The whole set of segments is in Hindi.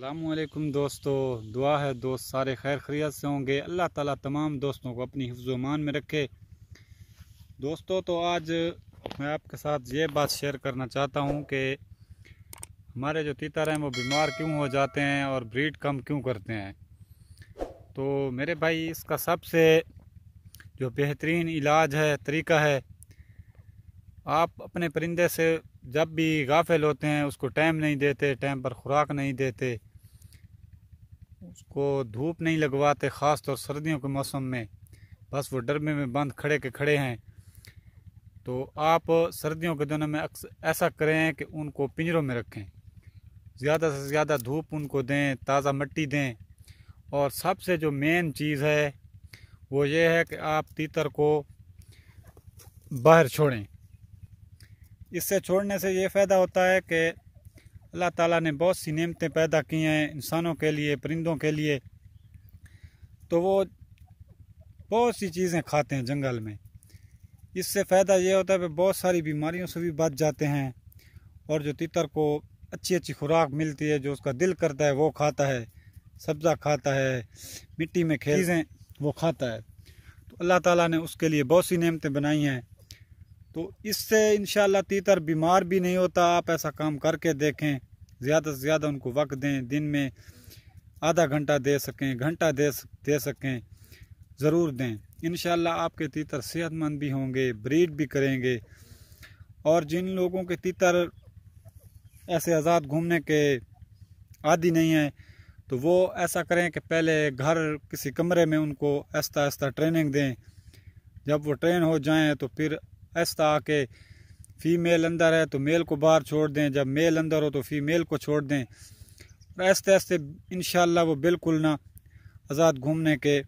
अल्लाम दोस्तों दुआ है दोस्त सारे खैर खरीत से होंगे अल्लाह ताला तमाम दोस्तों को अपनी मान में रखे दोस्तों तो आज मैं आपके साथ ये बात शेयर करना चाहता हूँ कि हमारे जो तीतर हैं वो बीमार क्यों हो जाते हैं और ब्रीड कम क्यों करते हैं तो मेरे भाई इसका सबसे जो बेहतरीन इलाज है तरीका है आप अपने परिंदे से जब भी गाफिल होते हैं उसको टाइम नहीं देते टाइम पर खुराक नहीं देते उसको धूप नहीं लगवाते ख़ास तौर सर्दियों के मौसम में बस वो डरबे में बंद खड़े के खड़े हैं तो आप सर्दियों के दिनों में ऐसा करें कि उनको पिंजरों में रखें ज़्यादा से ज़्यादा धूप उनको दें ताज़ा मिट्टी दें और सबसे जो मेन चीज़ है वो ये है कि आप तीतर को बाहर छोड़ें इससे छोड़ने से ये फ़ायदा होता है कि अल्लाह ताला ने बहुत सी नियमतें पैदा की हैं इंसानों के लिए परिंदों के लिए तो वो बहुत सी चीज़ें खाते हैं जंगल में इससे फ़ायदा ये होता है कि बहुत सारी बीमारियों से भी बच जाते हैं और जो तितर को अच्छी अच्छी खुराक मिलती है जो उसका दिल करता है वो खाता है सब्ज़ा खाता है मिट्टी में खेल चीज़ें वो खाता है तो अल्लाह ताला ने उसके लिए बहुत सी नियमतें बनाई हैं तो इससे इन तीतर बीमार भी नहीं होता आप ऐसा काम करके देखें ज़्यादा से ज़्यादा उनको वक्त दें दिन में आधा घंटा दे सकें घंटा दे दे सकें ज़रूर दें इन आपके तीतर सेहतमंद भी होंगे ब्रीड भी करेंगे और जिन लोगों के तीतर ऐसे आज़ाद घूमने के आदि नहीं हैं तो वो ऐसा करें कि पहले घर किसी कमरे में उनको ऐसा ऐसा ट्रेनिंग दें जब वो ट्रेन हो जाएं तो फिर ऐसा आके फीमेल अंदर है तो मेल को बाहर छोड़ दें जब मेल अंदर हो तो फीमेल को छोड़ दें और ऐसे आहिस्ते इन वो बिल्कुल ना आज़ाद घूमने के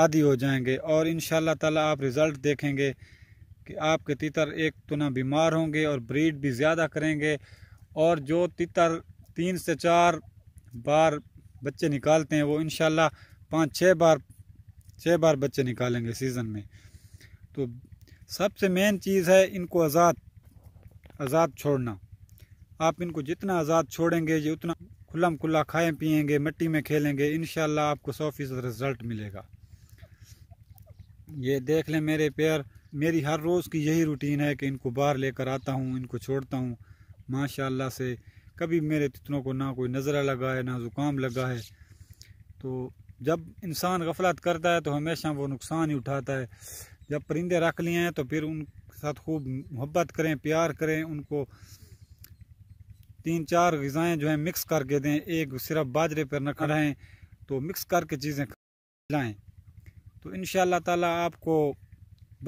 आदि हो जाएंगे और इन ताला आप रिज़ल्ट देखेंगे कि आपके तितर एक तो ना बीमार होंगे और ब्रीड भी ज़्यादा करेंगे और जो तितर तीन से चार बार बच्चे निकालते हैं वो इन पाँच छः बार छः बार बच्चे निकालेंगे सीज़न में तो सबसे मेन चीज़ है इनको आज़ाद आज़ाद छोड़ना आप इनको जितना आज़ाद छोड़ेंगे ये उतना खुला खुला खाएं पियेंगे मिट्टी में खेलेंगे इन आपको सौ फीसद रिज़ल्ट मिलेगा ये देख लें मेरे पैर मेरी हर रोज़ की यही रूटीन है कि इनको बाहर लेकर आता हूँ इनको छोड़ता हूँ माशाल्लाह से कभी मेरे तितनों को ना कोई नज़रा लगा है ना ज़ुकाम लगा है तो जब इंसान गफलत करता है तो हमेशा वो नुकसान ही उठाता है जब परिंदे रख लिए हैं तो फिर उनके साथ खूब मोहब्बत करें प्यार करें उनको तीन चार गज़ाएँ जो हैं मिक्स करके दें एक सिर्फ बाजरे पर न खड़ाएँ तो मिक्स करके चीज़ें खिलाएँ तो इन ताला आपको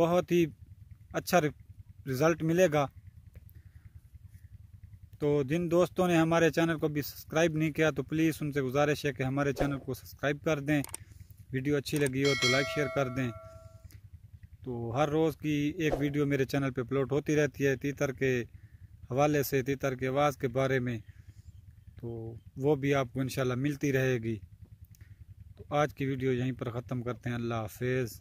बहुत ही अच्छा रिज़ल्ट मिलेगा तो जिन दोस्तों ने हमारे चैनल को भी सब्सक्राइब नहीं किया तो प्लीज़ उनसे गुजारिश है कि हमारे चैनल को सब्सक्राइब कर दें वीडियो अच्छी लगी हो तो लाइक शेयर कर दें तो हर रोज़ की एक वीडियो मेरे चैनल पे अपलोड होती रहती है तीतर के हवाले से तीतर के आवाज़ के बारे में तो वो भी आपको इन मिलती रहेगी तो आज की वीडियो यहीं पर ख़त्म करते हैं अल्लाह हाफिज़